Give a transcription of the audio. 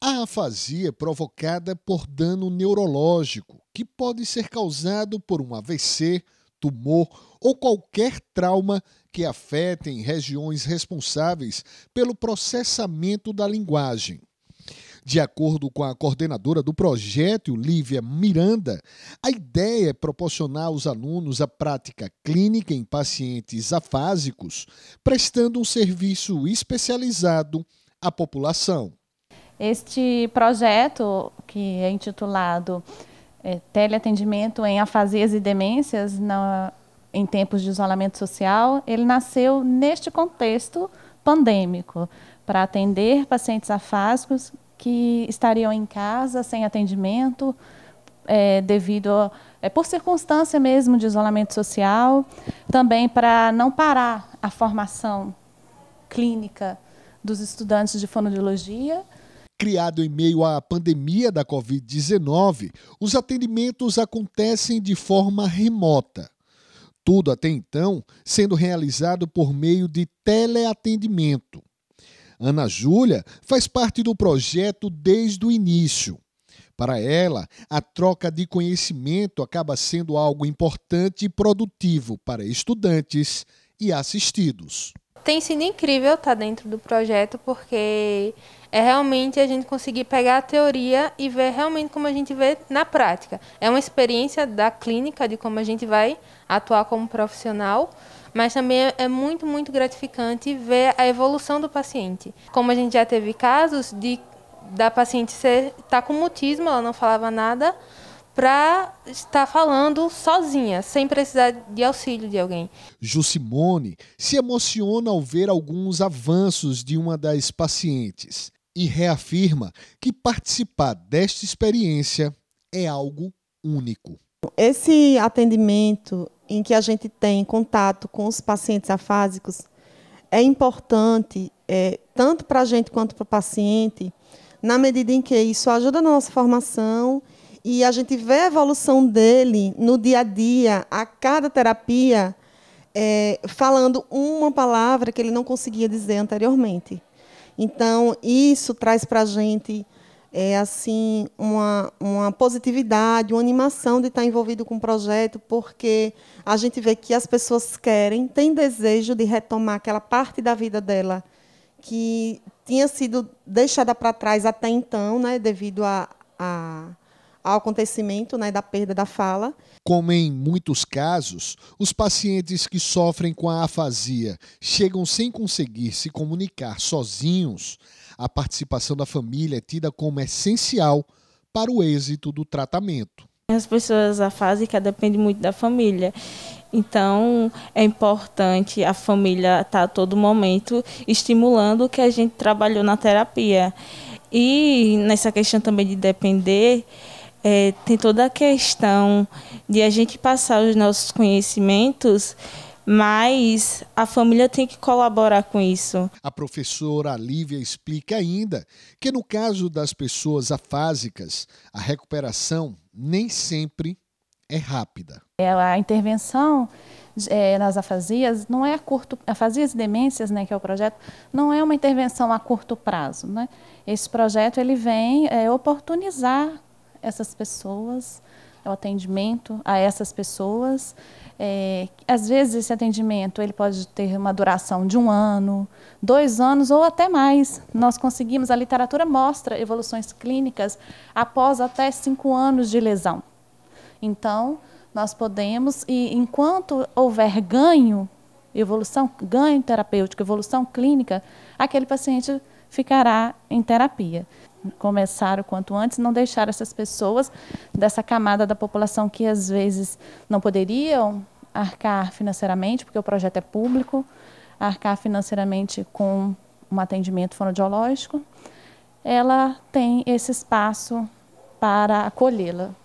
A afasia é provocada por dano neurológico, que pode ser causado por um AVC, tumor ou qualquer trauma que afete regiões responsáveis pelo processamento da linguagem. De acordo com a coordenadora do projeto, Lívia Miranda, a ideia é proporcionar aos alunos a prática clínica em pacientes afásicos, prestando um serviço especializado à população. Este projeto, que é intitulado é, Teleatendimento em Afasias e Demências na, em Tempos de Isolamento Social, ele nasceu neste contexto pandêmico, para atender pacientes afásicos que estariam em casa sem atendimento, é, devido a, é, por circunstância mesmo de isolamento social, também para não parar a formação clínica dos estudantes de fonoaudiologia, Criado em meio à pandemia da Covid-19, os atendimentos acontecem de forma remota. Tudo até então sendo realizado por meio de teleatendimento. Ana Júlia faz parte do projeto desde o início. Para ela, a troca de conhecimento acaba sendo algo importante e produtivo para estudantes e assistidos tem sido incrível estar tá dentro do projeto, porque é realmente a gente conseguir pegar a teoria e ver realmente como a gente vê na prática. É uma experiência da clínica, de como a gente vai atuar como profissional, mas também é muito, muito gratificante ver a evolução do paciente. Como a gente já teve casos de da paciente estar tá com mutismo, ela não falava nada, para estar falando sozinha, sem precisar de auxílio de alguém. Jusimone se emociona ao ver alguns avanços de uma das pacientes e reafirma que participar desta experiência é algo único. Esse atendimento em que a gente tem contato com os pacientes afásicos é importante é, tanto para a gente quanto para o paciente, na medida em que isso ajuda na nossa formação e a gente vê a evolução dele no dia a dia, a cada terapia, é, falando uma palavra que ele não conseguia dizer anteriormente. Então, isso traz para a gente é, assim, uma, uma positividade, uma animação de estar envolvido com o projeto, porque a gente vê que as pessoas querem, têm desejo de retomar aquela parte da vida dela que tinha sido deixada para trás até então, né, devido a, a ao acontecimento né, da perda da fala. Como em muitos casos, os pacientes que sofrem com a afasia chegam sem conseguir se comunicar sozinhos, a participação da família é tida como essencial para o êxito do tratamento. As pessoas afásicas dependem muito da família. Então, é importante a família estar a todo momento estimulando o que a gente trabalhou na terapia. E nessa questão também de depender, é, tem toda a questão de a gente passar os nossos conhecimentos, mas a família tem que colaborar com isso. A professora Lívia explica ainda que, no caso das pessoas afásicas, a recuperação nem sempre é rápida. É, a intervenção é, nas afasias não é a curto afasias e demências né que é o projeto não é uma intervenção a curto prazo né esse projeto ele vem é, oportunizar essas pessoas, o atendimento a essas pessoas. É, às vezes esse atendimento ele pode ter uma duração de um ano, dois anos ou até mais. Nós conseguimos, a literatura mostra evoluções clínicas após até cinco anos de lesão. Então, nós podemos, e enquanto houver ganho, evolução, ganho terapêutico, evolução clínica, aquele paciente ficará em terapia começar o quanto antes, não deixar essas pessoas dessa camada da população que às vezes não poderiam arcar financeiramente, porque o projeto é público, arcar financeiramente com um atendimento fonoaudiológico, ela tem esse espaço para acolhê-la,